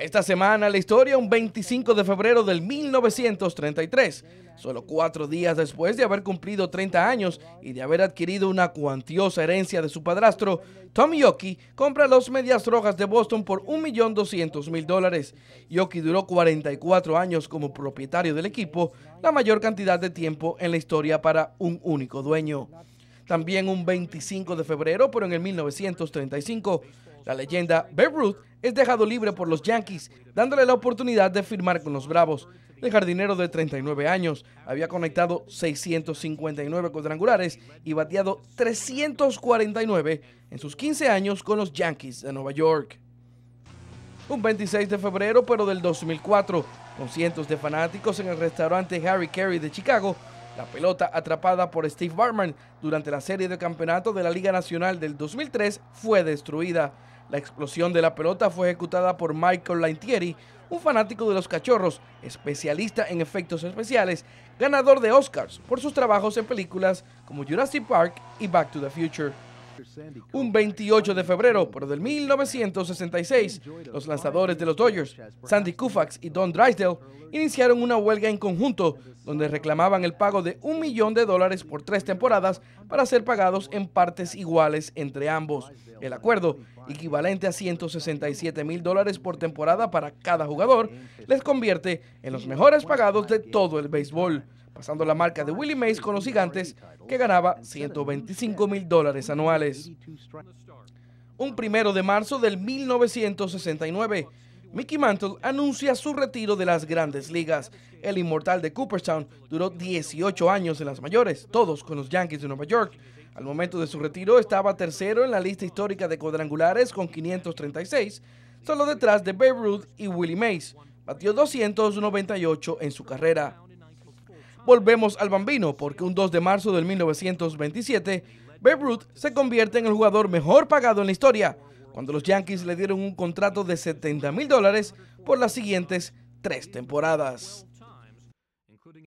Esta semana la historia, un 25 de febrero del 1933, solo cuatro días después de haber cumplido 30 años y de haber adquirido una cuantiosa herencia de su padrastro, Tom Yoki compra los Medias Rojas de Boston por 1.200.000 dólares. Yoki duró 44 años como propietario del equipo, la mayor cantidad de tiempo en la historia para un único dueño. También un 25 de febrero, pero en el 1935, la leyenda Babe Ruth es dejado libre por los Yankees, dándole la oportunidad de firmar con los Bravos. El jardinero de 39 años había conectado 659 cuadrangulares y bateado 349 en sus 15 años con los Yankees de Nueva York. Un 26 de febrero, pero del 2004, con cientos de fanáticos en el restaurante Harry Carey de Chicago, la pelota atrapada por Steve Barman durante la serie de campeonato de la Liga Nacional del 2003 fue destruida. La explosión de la pelota fue ejecutada por Michael Lantieri, un fanático de los cachorros, especialista en efectos especiales, ganador de Oscars por sus trabajos en películas como Jurassic Park y Back to the Future. Un 28 de febrero, pero del 1966, los lanzadores de los Dodgers, Sandy Koufax y Don Drysdale, iniciaron una huelga en conjunto donde reclamaban el pago de un millón de dólares por tres temporadas para ser pagados en partes iguales entre ambos. El acuerdo, equivalente a 167 mil dólares por temporada para cada jugador, les convierte en los mejores pagados de todo el béisbol pasando la marca de Willie Mays con los gigantes, que ganaba 125 mil dólares anuales. Un primero de marzo del 1969, Mickey Mantle anuncia su retiro de las grandes ligas. El inmortal de Cooperstown duró 18 años en las mayores, todos con los Yankees de Nueva York. Al momento de su retiro estaba tercero en la lista histórica de cuadrangulares con 536, solo detrás de Babe Ruth y Willie Mays. Batió 298 en su carrera. Volvemos al bambino porque un 2 de marzo de 1927, Babe Ruth se convierte en el jugador mejor pagado en la historia, cuando los Yankees le dieron un contrato de 70 mil dólares por las siguientes tres temporadas.